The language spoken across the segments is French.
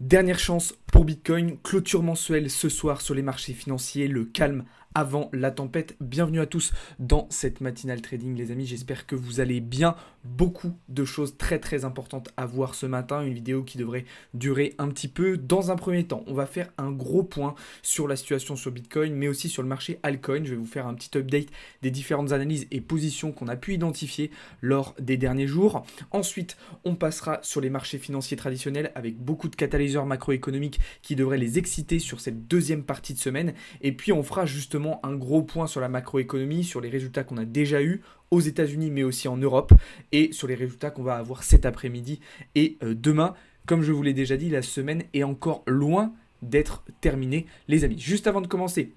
Dernière chance pour Bitcoin, clôture mensuelle ce soir sur les marchés financiers, le calme avant la tempête. Bienvenue à tous dans cette matinale trading les amis, j'espère que vous allez bien. Beaucoup de choses très très importantes à voir ce matin, une vidéo qui devrait durer un petit peu. Dans un premier temps, on va faire un gros point sur la situation sur Bitcoin, mais aussi sur le marché altcoin. Je vais vous faire un petit update des différentes analyses et positions qu'on a pu identifier lors des derniers jours. Ensuite, on passera sur les marchés financiers traditionnels avec beaucoup de catalyseurs macroéconomiques qui devraient les exciter sur cette deuxième partie de semaine. Et puis on fera justement un gros point sur la macroéconomie, sur les résultats qu'on a déjà eu aux États-Unis, mais aussi en Europe, et sur les résultats qu'on va avoir cet après-midi et euh, demain. Comme je vous l'ai déjà dit, la semaine est encore loin d'être terminée, les amis. Juste avant de commencer,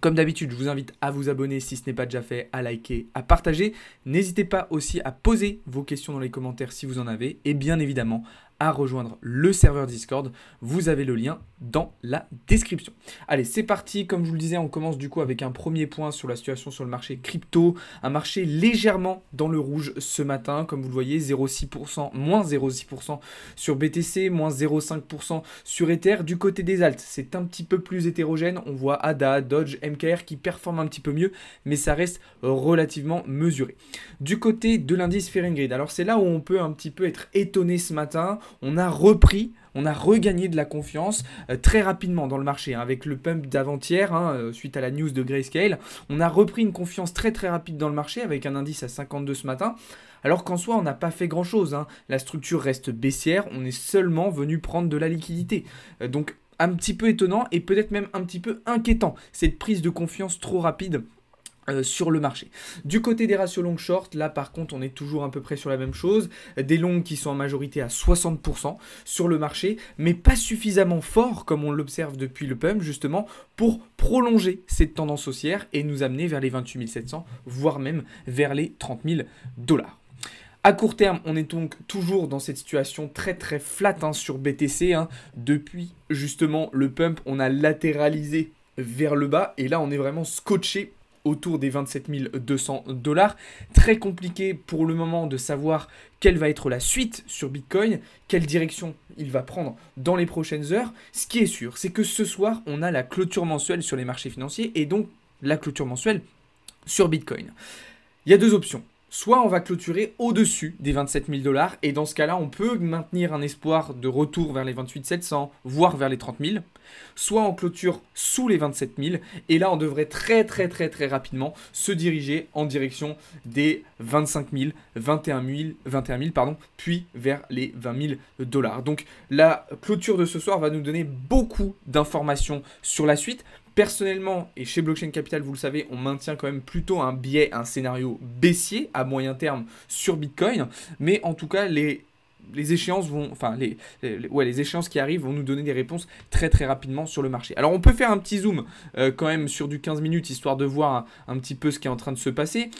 comme d'habitude, je vous invite à vous abonner si ce n'est pas déjà fait, à liker, à partager. N'hésitez pas aussi à poser vos questions dans les commentaires si vous en avez, et bien évidemment à rejoindre le serveur Discord. Vous avez le lien dans la description. Allez, c'est parti. Comme je vous le disais, on commence du coup avec un premier point sur la situation sur le marché crypto. Un marché légèrement dans le rouge ce matin. Comme vous le voyez, 0,6%, moins 0,6% sur BTC, moins 0,5% sur Ether. Du côté des alt, c'est un petit peu plus hétérogène. On voit ADA, Dodge, MKR qui performent un petit peu mieux, mais ça reste relativement mesuré. Du côté de l'indice fering Grid, alors c'est là où on peut un petit peu être étonné ce matin on a repris on a regagné de la confiance euh, très rapidement dans le marché. Hein, avec le pump d'avant-hier, hein, euh, suite à la news de Grayscale, on a repris une confiance très très rapide dans le marché avec un indice à 52 ce matin. Alors qu'en soi, on n'a pas fait grand-chose. Hein. La structure reste baissière, on est seulement venu prendre de la liquidité. Euh, donc un petit peu étonnant et peut-être même un petit peu inquiétant, cette prise de confiance trop rapide euh, sur le marché. Du côté des ratios long short, là par contre on est toujours à peu près sur la même chose, des longs qui sont en majorité à 60% sur le marché, mais pas suffisamment fort comme on l'observe depuis le pump justement pour prolonger cette tendance haussière et nous amener vers les 28 700 voire même vers les 30 000 dollars. À court terme, on est donc toujours dans cette situation très très flat hein, sur BTC. Hein. Depuis justement le pump, on a latéralisé vers le bas et là on est vraiment scotché autour des 27 200 dollars. Très compliqué pour le moment de savoir quelle va être la suite sur Bitcoin, quelle direction il va prendre dans les prochaines heures. Ce qui est sûr, c'est que ce soir, on a la clôture mensuelle sur les marchés financiers et donc la clôture mensuelle sur Bitcoin. Il y a deux options soit on va clôturer au-dessus des 27 000 dollars, et dans ce cas-là, on peut maintenir un espoir de retour vers les 28 700, voire vers les 30 000, soit on clôture sous les 27 000, et là, on devrait très très très très rapidement se diriger en direction des 25 000, 21 000, 21 000 pardon, puis vers les 20 000 dollars. Donc la clôture de ce soir va nous donner beaucoup d'informations sur la suite, Personnellement, et chez Blockchain Capital, vous le savez, on maintient quand même plutôt un biais, un scénario baissier à moyen terme sur Bitcoin. Mais en tout cas, les les échéances vont, enfin les, échéances qui arrivent vont nous donner des réponses très très rapidement sur le marché. Alors on peut faire un petit zoom euh, quand même sur du 15 minutes histoire de voir un, petit peu ce qui est en train de se passer.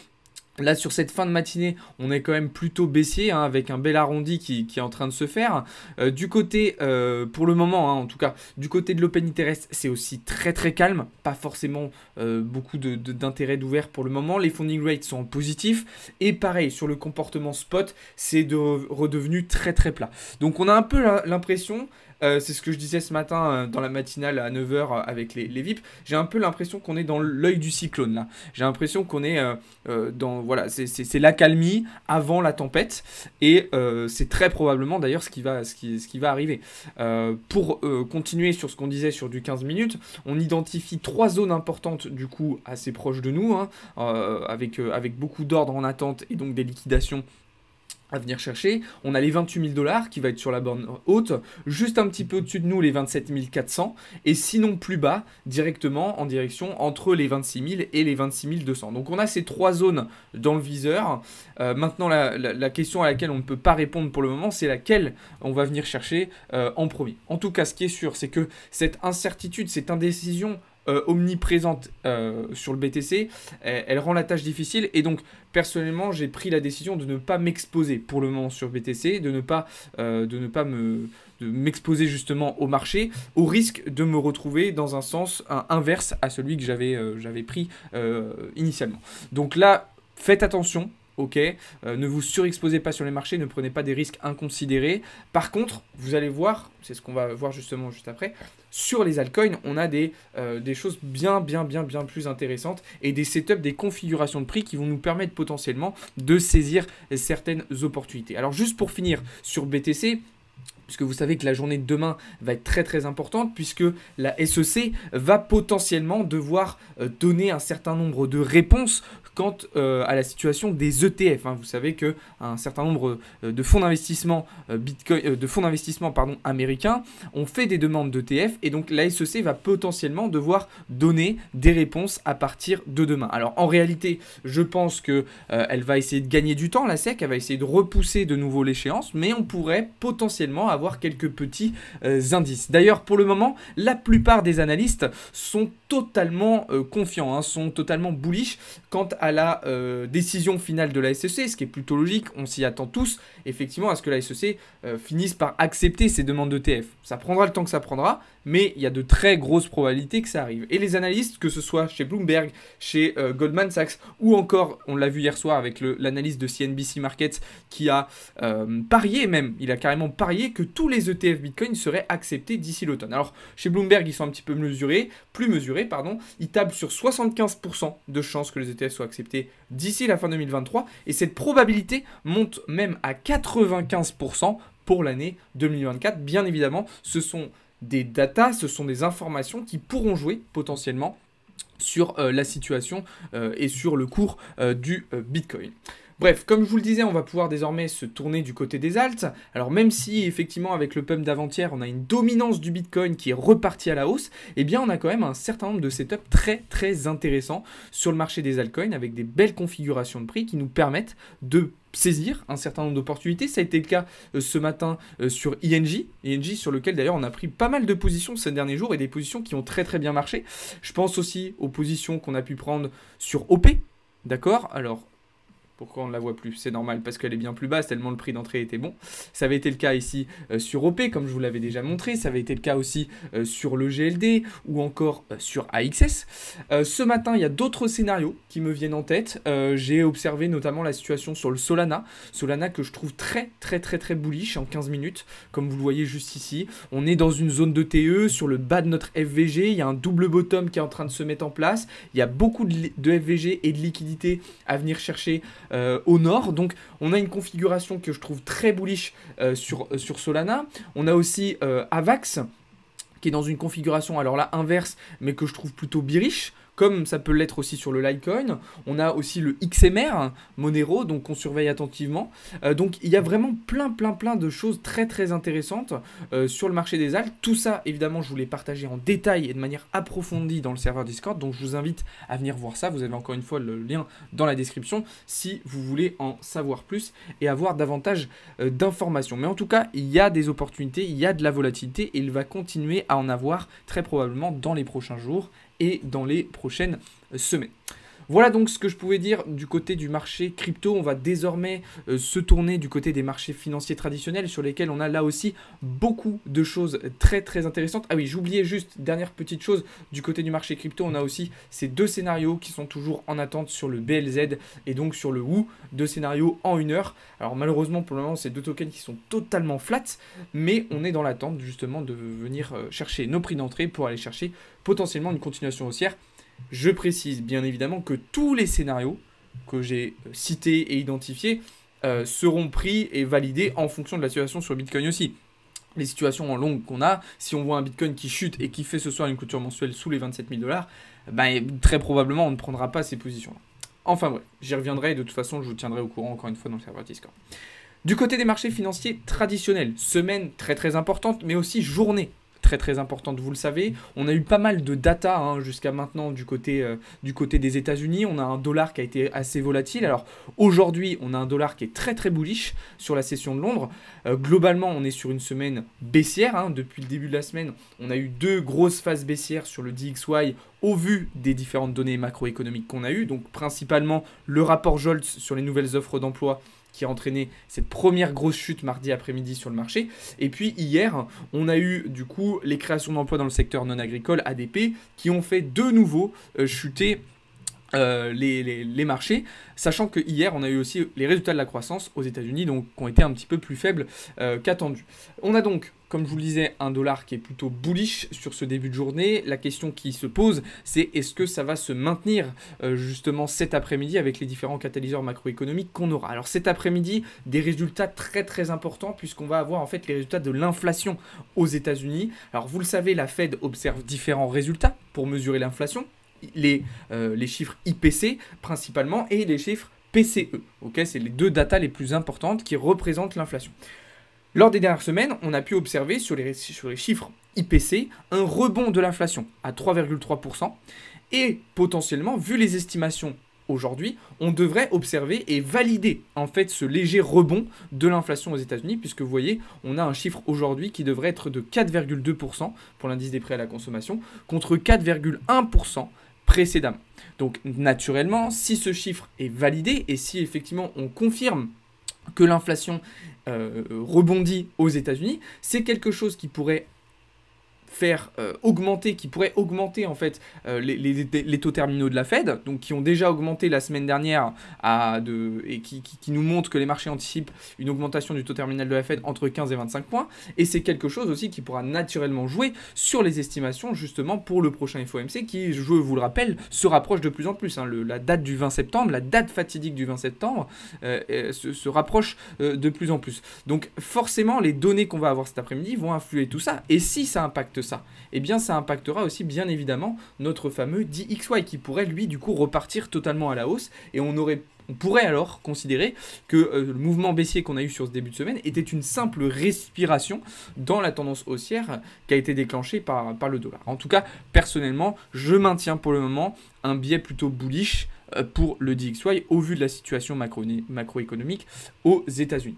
Là sur cette fin de matinée, on est quand même plutôt baissier hein, avec un bel arrondi qui, est en train de se faire. Euh, du côté, euh, pour le moment hein, en tout cas, du côté de l'Open interest, c'est aussi très très calme. Pas forcément euh, beaucoup d'intérêt de, d'ouvert pour le moment. Les funding rates sont positifs. Et pareil, sur le comportement spot, c'est redevenu très très plat. Donc on a un peu l'impression euh, c'est ce que je disais ce matin euh, dans la matinale à 9h euh, avec les, VIP. J'ai un peu l'impression qu'on est dans l'œil du cyclone là. J'ai l'impression qu'on est dans. Voilà, c'est l'accalmie avant la tempête. Et c'est très probablement d'ailleurs ce, qui va, ce, ce qui va arriver. pour continuer sur ce qu'on disait sur du 15 minutes, on identifie trois zones importantes du coup assez proches de nous, hein, avec, avec beaucoup d'ordres en attente et donc des liquidations à venir chercher. On a les 28 000 dollars qui va être sur la borne haute, juste un petit peu au-dessus de nous les 27 400, et sinon plus bas directement en direction entre les 26 000 et les 26 200. Donc on a ces trois zones dans le viseur. Euh, maintenant la, question à laquelle on ne peut pas répondre pour le moment, c'est laquelle on va venir chercher euh, en premier. En tout cas, ce qui est sûr, c'est que cette incertitude, cette indécision euh, omniprésente euh, sur le BTC, elle, rend la tâche difficile et donc personnellement j'ai pris la décision de ne pas m'exposer pour le moment sur BTC, de ne pas, euh, de ne pas me m'exposer justement au marché, au risque de me retrouver dans un sens inverse à celui que j'avais j'avais pris initialement. Donc là, faites attention, ok. Euh, ne vous surexposez pas sur les marchés, ne prenez pas des risques inconsidérés. Par contre, vous allez voir, c'est ce qu'on va voir justement juste après, sur les altcoins, on a des, euh, des choses bien, bien, bien, bien plus intéressantes et des setups, des configurations de prix qui vont nous permettre potentiellement de saisir certaines opportunités. Alors juste pour finir sur BTC, puisque vous savez que la journée de demain va être très très importante, puisque la SEC va potentiellement devoir euh, donner un certain nombre de réponses quant euh, à la situation des ETF. Hein. Vous savez que un certain nombre euh, de fonds d'investissement de fonds d'investissement pardon américains ont fait des demandes d'ETF et donc la SEC va potentiellement devoir donner des réponses à partir de demain. Alors en réalité, je pense que elle va essayer de gagner du temps. La SEC elle va essayer de repousser de nouveau l'échéance, mais on pourrait potentiellement avoir quelques petits euh, indices. D'ailleurs, pour le moment, la plupart des analystes sont totalement euh, confiants, hein, sont totalement bullish quant à la euh, décision finale de la SEC, ce qui est plutôt logique, on s'y attend tous, effectivement, à ce que la SEC finisse par accepter ces demandes de TF. Ça prendra le temps que ça prendra, mais il y a de très grosses probabilités que ça arrive. Et les analystes, que ce soit chez Bloomberg, chez euh, Goldman Sachs, ou encore, on l'a vu hier soir avec l'analyse de CNBC Markets, qui a euh, parié même, il a carrément parié que tous les ETF Bitcoin seraient acceptés d'ici l'automne. Alors, chez Bloomberg, ils sont un petit peu mesurés, plus mesurés, pardon, ils tablent sur 75% de chances que les ETF soient acceptés d'ici la fin 2023, et cette probabilité monte même à 95% pour l'année 2024. Bien évidemment, ce sont des datas, ce sont des informations qui pourront jouer potentiellement sur euh, la situation euh, et sur le cours euh, du Bitcoin. Bref, comme je vous le disais, on va pouvoir désormais se tourner du côté des altes. Alors même si effectivement avec le pump d'avant-hier, on a une dominance du Bitcoin qui est repartie à la hausse, eh bien on a quand même un certain nombre de setups très très intéressants sur le marché des altcoins avec des belles configurations de prix qui nous permettent de saisir un certain nombre d'opportunités. Ça a été le cas euh, ce matin euh, sur ING, ING sur lequel d'ailleurs on a pris pas mal de positions ces derniers jours et des positions qui ont très très bien marché. Je pense aussi aux positions qu'on a pu prendre sur OP, d'accord Alors pourquoi on ne la voit plus C'est normal parce qu'elle est bien plus basse tellement le prix d'entrée était bon. Ça avait été le cas ici euh, sur OP comme je vous l'avais déjà montré. Ça avait été le cas aussi euh, sur le GLD ou encore euh, sur AXS. ce matin, il y a d'autres scénarios qui me viennent en tête. J'ai observé notamment la situation sur le Solana. Solana que je trouve très très très très bullish en 15 minutes. Comme vous le voyez juste ici, on est dans une zone de TE sur le bas de notre FVG. Il y a un double bottom qui est en train de se mettre en place. Il y a beaucoup de, de FVG et de liquidités à venir chercher euh, au nord. Donc on a une configuration que je trouve très bullish euh, sur, euh, sur, Solana. On a aussi Avax qui est dans une configuration alors là inverse mais que je trouve plutôt biriche comme ça peut l'être aussi sur le Litecoin. On a aussi le XMR, Monero, donc on surveille attentivement. Euh, donc il y a vraiment plein, plein, plein de choses très, très intéressantes euh, sur le marché des algues. Tout ça, évidemment, je vous l'ai partagé en détail et de manière approfondie dans le serveur Discord. Donc je vous invite à venir voir ça. Vous avez encore une fois le lien dans la description si vous voulez en savoir plus et avoir davantage euh, d'informations. Mais en tout cas, il y a des opportunités, il y a de la volatilité et il va continuer à en avoir très probablement dans les prochains jours et dans les prochaines semaines. Voilà donc ce que je pouvais dire du côté du marché crypto. On va désormais euh, se tourner du côté des marchés financiers traditionnels sur lesquels on a là aussi beaucoup de choses très très intéressantes. Ah oui, j'oubliais juste, dernière petite chose, du côté du marché crypto, on a aussi ces deux scénarios qui sont toujours en attente sur le BLZ et donc sur le WOO, deux scénarios en une heure. Alors malheureusement pour le moment, c'est deux tokens qui sont totalement flats, mais on est dans l'attente justement de venir euh, chercher nos prix d'entrée pour aller chercher potentiellement une continuation haussière. Je précise bien évidemment que tous les scénarios que j'ai euh, cités et identifiés euh, seront pris et validés en fonction de la situation sur Bitcoin aussi. Les situations en longue qu'on a, si on voit un Bitcoin qui chute et qui fait ce soir une clôture mensuelle sous les 27 000 dollars, ben, très probablement on ne prendra pas ces positions Enfin bref, j'y reviendrai et de toute façon je vous tiendrai au courant encore une fois dans le serveur Discord. Du côté des marchés financiers traditionnels, semaine très très importante, mais aussi journée très importante, vous le savez. On a eu pas mal de data hein, jusqu'à maintenant du côté, euh, du côté des États-Unis. On a un dollar qui a été assez volatile. Alors aujourd'hui, on a un dollar qui est très très bullish sur la session de Londres. Euh, globalement, on est sur une semaine baissière. Hein. Depuis le début de la semaine, on a eu deux grosses phases baissières sur le DXY au vu des différentes données macroéconomiques qu'on a eues. Donc principalement le rapport JOLTS sur les nouvelles offres d'emploi qui a entraîné cette première grosse chute mardi après-midi sur le marché. Et puis hier, on a eu du coup les créations d'emplois dans le secteur non agricole ADP qui ont fait de nouveau euh, chuter euh, les, marchés, sachant que hier on a eu aussi les résultats de la croissance aux États-Unis, donc qui ont été un petit peu plus faibles euh, qu'attendu On a donc, comme je vous le disais, un dollar qui est plutôt bullish sur ce début de journée. La question qui se pose, c'est est-ce que ça va se maintenir euh, justement cet après-midi avec les différents catalyseurs macroéconomiques qu'on aura. Alors cet après-midi, des résultats très très importants puisqu'on va avoir en fait les résultats de l'inflation aux États-Unis. Alors vous le savez, la Fed observe différents résultats pour mesurer l'inflation les, euh, les chiffres IPC principalement et les chiffres PCE. c'est les deux datas les plus importantes qui représentent l'inflation. Lors des dernières semaines, on a pu observer sur les, sur les chiffres IPC un rebond de l'inflation à 3,3% et potentiellement, vu les estimations aujourd'hui, on devrait observer et valider en fait ce léger rebond de l'inflation aux États-Unis, puisque vous voyez, on a un chiffre aujourd'hui qui devrait être de 4,2% pour l'indice des prêts à la consommation, contre 4,1% précédemment. Donc naturellement, si ce chiffre est validé et si effectivement on confirme que l'inflation euh, rebondit aux États-Unis, c'est quelque chose qui pourrait faire euh, augmenter, qui pourrait augmenter en fait euh, les, taux terminaux de la Fed, donc qui ont déjà augmenté la semaine dernière à de, et qui, nous montrent que les marchés anticipent une augmentation du taux terminal de la Fed entre 15 et 25 points. Et c'est quelque chose aussi qui pourra naturellement jouer sur les estimations justement pour le prochain FOMC qui, je vous le rappelle, se rapproche de plus en plus. Hein. la date du 20 septembre, la date fatidique du 20 septembre euh, se, se, rapproche de plus en plus. Donc forcément, les données qu'on va avoir cet après-midi vont influer tout ça. Et si ça impacte ça Eh bien, ça impactera aussi, bien évidemment, notre fameux DXY qui pourrait, lui, du coup, repartir totalement à la hausse et on aurait on pourrait alors considérer que euh, le mouvement baissier qu'on a eu sur ce début de semaine était une simple respiration dans la tendance haussière qui a été déclenchée par, le dollar. En tout cas, personnellement, je maintiens pour le moment un biais plutôt bullish euh, pour le DXY au vu de la situation macroéconomique aux États-Unis.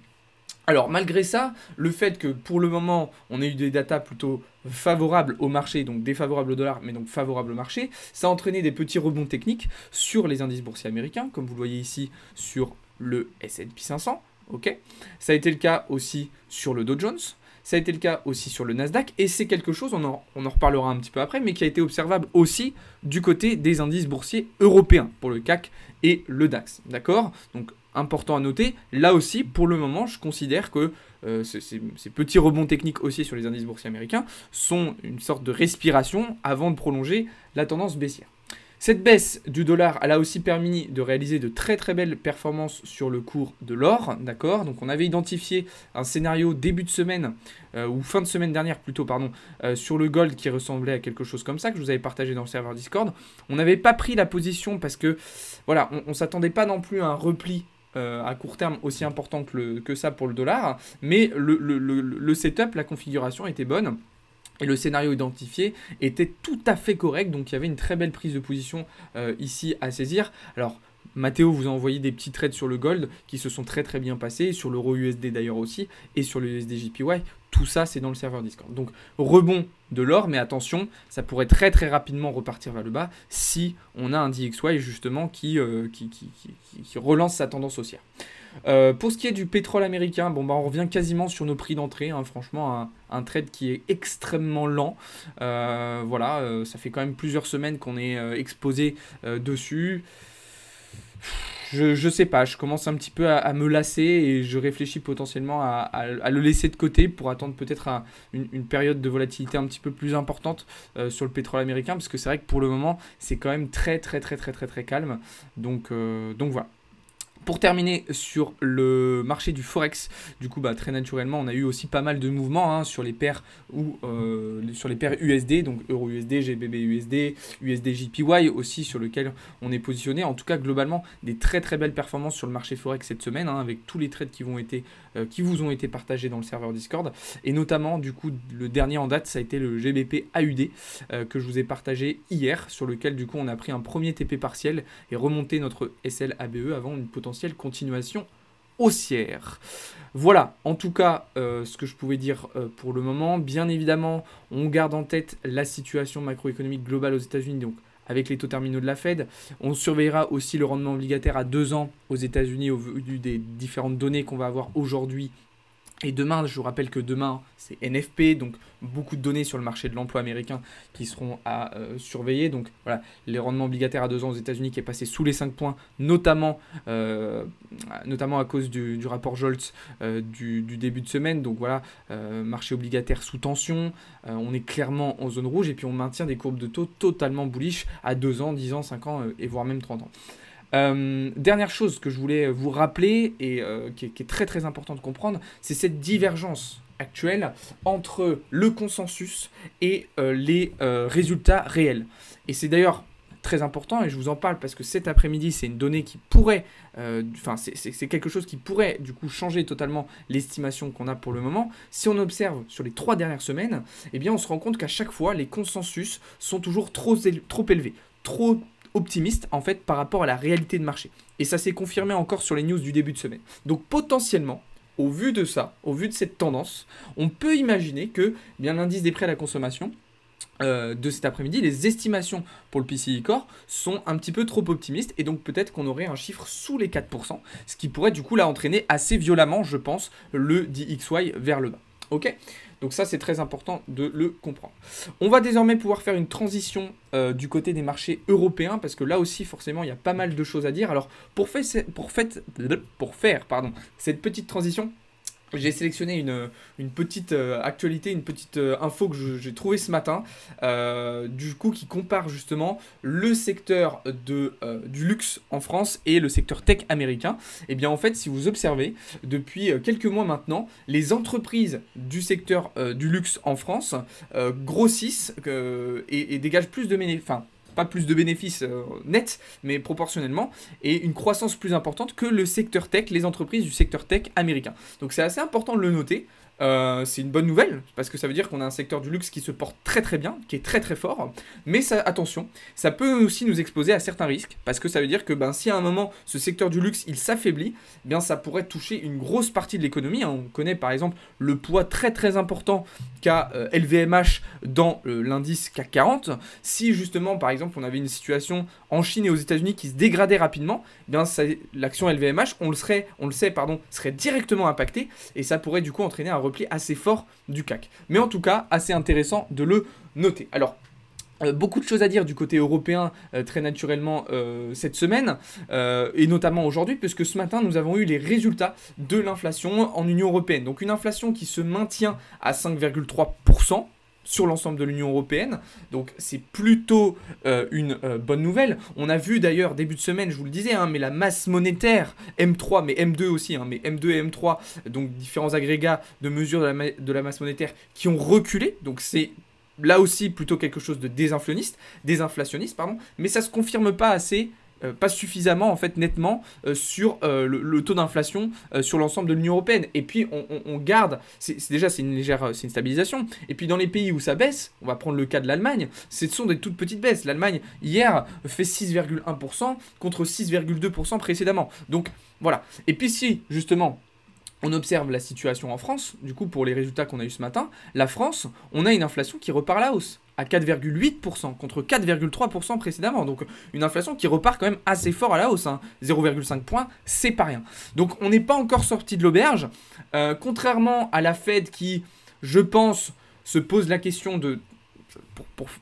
Alors malgré ça, le fait que pour le moment on ait eu des datas plutôt favorables au marché, donc défavorables au dollar, mais donc favorables au marché, ça a entraîné des petits rebonds techniques sur les indices boursiers américains, comme vous le voyez ici sur le S&P 500. Ok, ça a été le cas aussi sur le Dow Jones. Ça a été le cas aussi sur le Nasdaq, et c'est quelque chose, on en, on en, reparlera un petit peu après, mais qui a été observable aussi du côté des indices boursiers européens, pour le CAC et le DAX. D'accord Donc important à noter. Là aussi, pour le moment, je considère que euh, ces, petits rebonds techniques aussi sur les indices boursiers américains sont une sorte de respiration avant de prolonger la tendance baissière. Cette baisse du dollar, elle a aussi permis de réaliser de très très belles performances sur le cours de l'or, d'accord Donc on avait identifié un scénario début de semaine, euh, ou fin de semaine dernière plutôt, pardon, euh, sur le gold qui ressemblait à quelque chose comme ça, que je vous avais partagé dans le serveur Discord. On n'avait pas pris la position parce que, voilà, on, ne s'attendait pas non plus à un repli euh, à court terme aussi important que, ça pour le dollar, mais le, setup, la configuration était bonne. Et le scénario identifié était tout à fait correct, donc il y avait une très belle prise de position euh, ici à saisir. Alors, Mathéo vous a envoyé des petits trades sur le gold qui se sont très très bien passés, sur l'euro USD d'ailleurs aussi, et sur le USD JPY. Tout ça, c'est dans le serveur Discord. Donc, rebond de l'or, mais attention, ça pourrait très très rapidement repartir vers le bas si on a un DXY justement euh, qui, qui, relance sa tendance haussière. Euh, pour ce qui est du pétrole américain, bon bah on revient quasiment sur nos prix d'entrée. Hein. franchement, un, trade qui est extrêmement lent. Euh, voilà, ça fait quand même plusieurs semaines qu'on est exposé dessus je, je sais pas, je commence un petit peu à, me lasser et je réfléchis potentiellement à, à, le laisser de côté pour attendre peut-être une, période de volatilité un petit peu plus importante euh, sur le pétrole américain parce que c'est vrai que pour le moment c'est quand même très très très très très très calme. Donc, euh, donc voilà. Pour terminer sur le marché du forex, du coup bah, très naturellement on a eu aussi pas mal de mouvements hein, sur les paires ou euh, sur les paires USD, donc Euro USD, GBB USD, USD JPY aussi sur lequel on est positionné. En tout cas globalement des très très belles performances sur le marché forex cette semaine hein, avec tous les trades qui, vont été, euh, qui vous ont été partagés dans le serveur Discord et notamment du coup le dernier en date ça a été le GBP AUD euh, que je vous ai partagé hier sur lequel du coup on a pris un premier TP partiel et remonté notre SLABE avant une potentielle continuation haussière. Voilà, en tout cas, euh, ce que je pouvais dire euh, pour le moment. Bien évidemment, on garde en tête la situation macroéconomique globale aux États-Unis, donc avec les taux terminaux de la Fed. On surveillera aussi le rendement obligataire à deux ans aux États-Unis au vu des différentes données qu'on va avoir aujourd'hui et demain, je vous rappelle que demain, c'est NFP, donc beaucoup de données sur le marché de l'emploi américain qui seront à euh, surveiller. Donc voilà, les rendements obligataires à deux ans aux États-Unis qui est passé sous les 5 points, notamment, euh, notamment à cause du, rapport Joltz euh, du, du, début de semaine. Donc voilà, marché obligataire sous tension, on est clairement en zone rouge et puis on maintient des courbes de taux totalement bullish à 2 ans, 10 ans, 5 ans et voire même 30 ans. Euh, dernière chose que je voulais vous rappeler et euh, qui, est, très très important de comprendre, c'est cette divergence actuelle entre le consensus et euh, les résultats réels. Et c'est d'ailleurs très important et je vous en parle parce que cet après-midi c'est une donnée qui pourrait, enfin c'est quelque chose qui pourrait du coup changer totalement l'estimation qu'on a pour le moment. Si on observe sur les trois dernières semaines, eh bien on se rend compte qu'à chaque fois les consensus sont toujours trop, trop élevés, trop optimiste en fait par rapport à la réalité de marché. Et ça s'est confirmé encore sur les news du début de semaine. Donc potentiellement, au vu de ça, au vu de cette tendance, on peut imaginer que eh bien l'indice des prêts à la consommation euh, de cet après-midi, les estimations pour le PCI Core sont un petit peu trop optimistes et donc peut-être qu'on aurait un chiffre sous les 4%, ce qui pourrait du coup là entraîner assez violemment, je pense, le DXY vers le bas. Ok donc ça, c'est très important de le comprendre. On va désormais pouvoir faire une transition euh, du côté des marchés européens, parce que là aussi, forcément, il y a pas mal de choses à dire. Alors, pour, pour, pour faire pardon, cette petite transition, j'ai sélectionné une, une petite euh, actualité, une petite euh, info que j'ai trouvée ce matin, euh, du coup qui compare justement le secteur de, du luxe en France et le secteur tech américain. Et eh bien en fait, si vous observez, depuis quelques mois maintenant, les entreprises du secteur du luxe en France grossissent et, dégagent plus de bénéfices, pas plus de bénéfices euh, nets, mais proportionnellement, et une croissance plus importante que le secteur tech, les entreprises du secteur tech américain. Donc c'est assez important de le noter. Euh, c'est une bonne nouvelle, parce que ça veut dire qu'on a un secteur du luxe qui se porte très très bien, qui est très très fort. Mais ça, attention, ça peut aussi nous exposer à certains risques, parce que ça veut dire que ben, si à un moment ce secteur du luxe il s'affaiblit, eh bien ça pourrait toucher une grosse partie de l'économie. Hein, on connaît par exemple le poids très très important qu'a LVMH euh, dans euh, l'indice CAC 40. Si justement par exemple on avait une situation en Chine et aux États-Unis qui se dégradait rapidement, eh bien l'action LVMH, on le serait, on le sait pardon, serait directement impactée et ça pourrait du coup entraîner un repli assez fort du CAC. Mais en tout cas, assez intéressant de le noter. Alors, euh, beaucoup de choses à dire du côté européen euh, très naturellement euh, cette semaine et notamment aujourd'hui puisque ce matin nous avons eu les résultats de l'inflation en Union européenne. Donc une inflation qui se maintient à 5,3% sur l'ensemble de l'Union européenne. Donc c'est plutôt euh, une euh, bonne nouvelle. On a vu d'ailleurs début de semaine, je vous le disais, hein, mais la masse monétaire M3, mais M2 aussi, hein, mais M2 et M3, donc différents agrégats de mesures de la, de la masse monétaire qui ont reculé. Donc c'est là aussi plutôt quelque chose de désinflationniste, désinflationniste pardon, mais ça se confirme pas assez euh, pas suffisamment en fait nettement euh, sur euh, le, taux d'inflation sur l'ensemble de l'Union européenne. Et puis on, garde, c'est déjà c'est une légère, c'est une stabilisation. Et puis dans les pays où ça baisse, on va prendre le cas de l'Allemagne, ce sont des toutes petites baisses. L'Allemagne hier fait 6,1% contre 6,2% précédemment. Donc voilà. Et puis si justement on observe la situation en France, du coup pour les résultats qu'on a eu ce matin, la France, on a une inflation qui repart à la hausse à 4,8% contre 4,3% précédemment. Donc une inflation qui repart quand même assez fort à la hausse. 0,5 hein. points, c'est pas rien. Donc on n'est pas encore sorti de l'auberge. Euh, contrairement à la Fed qui, je pense, se pose la question de...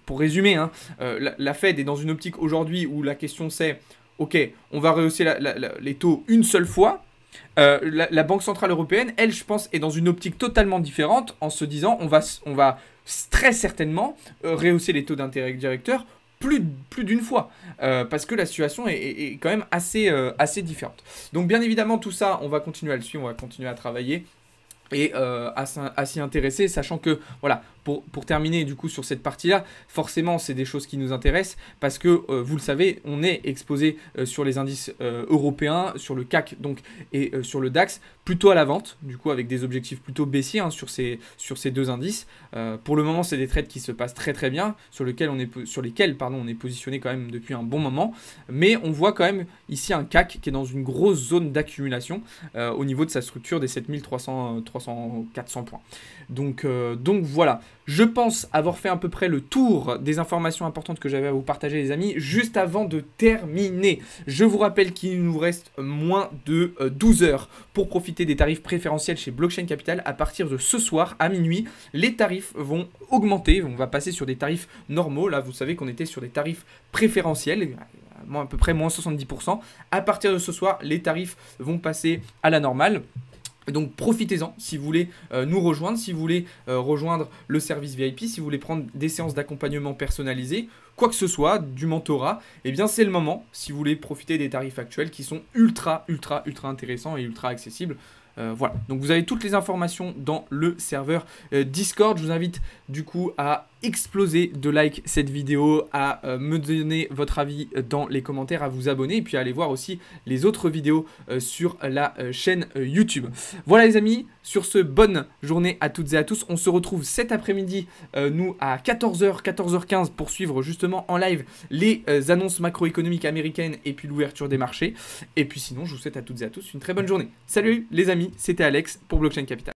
Pour, résumer, hein, euh, la, Fed est dans une optique aujourd'hui où la question c'est, ok, on va rehausser les taux une seule fois, euh, la, Banque Centrale Européenne, elle, je pense, est dans une optique totalement différente en se disant on va, on va très certainement euh, rehausser les taux d'intérêt directeur plus, plus d'une fois, euh, parce que la situation est, quand même assez, assez différente. Donc bien évidemment, tout ça, on va continuer à le suivre, on va continuer à travailler et à s'y intéresser, sachant que voilà, pour, terminer du coup sur cette partie-là, forcément c'est des choses qui nous intéressent parce que euh, vous le savez, on est exposé euh, sur les indices euh, européens, sur le CAC donc et sur le DAX plutôt à la vente, du coup avec des objectifs plutôt baissiers hein, sur, ces, sur ces deux indices. pour le moment, c'est des trades qui se passent très très bien, sur, lesquels on est positionné quand même depuis un bon moment, mais on voit quand même ici un CAC qui est dans une grosse zone d'accumulation au niveau de sa structure des 7300 300 400 points. Donc donc voilà. Je pense avoir fait à peu près le tour des informations importantes que j'avais à vous partager les amis. Juste avant de terminer, je vous rappelle qu'il nous reste moins de 12 euh, heures pour profiter des tarifs préférentiels chez Blockchain Capital. À partir de ce soir, à minuit, les tarifs vont augmenter. On va passer sur des tarifs normaux. Là, vous savez qu'on était sur des tarifs préférentiels à peu près moins 70%. À partir de ce soir, les tarifs vont passer à la normale. Donc profitez-en si vous voulez euh, nous rejoindre, si vous voulez euh, rejoindre le service VIP, si vous voulez prendre des séances d'accompagnement personnalisées, quoi que ce soit, du mentorat, eh bien c'est le moment si vous voulez profiter des tarifs actuels qui sont ultra, ultra, ultra intéressants et ultra accessibles. Euh, voilà, donc vous avez toutes les informations dans le serveur Discord. Je vous invite du coup à exploser de likes cette vidéo, à euh, me donner votre avis dans les commentaires, à vous abonner et puis à aller voir aussi les autres vidéos euh, sur la euh, chaîne YouTube. Voilà les amis, sur ce, bonne journée à toutes et à tous. On se retrouve cet après-midi, nous, à 14h, 14h15 pour suivre justement en live les annonces macroéconomiques américaines et puis l'ouverture des marchés. Et puis sinon, je vous souhaite à toutes et à tous une très bonne journée. Salut les amis, c'était Alex pour Blockchain Capital.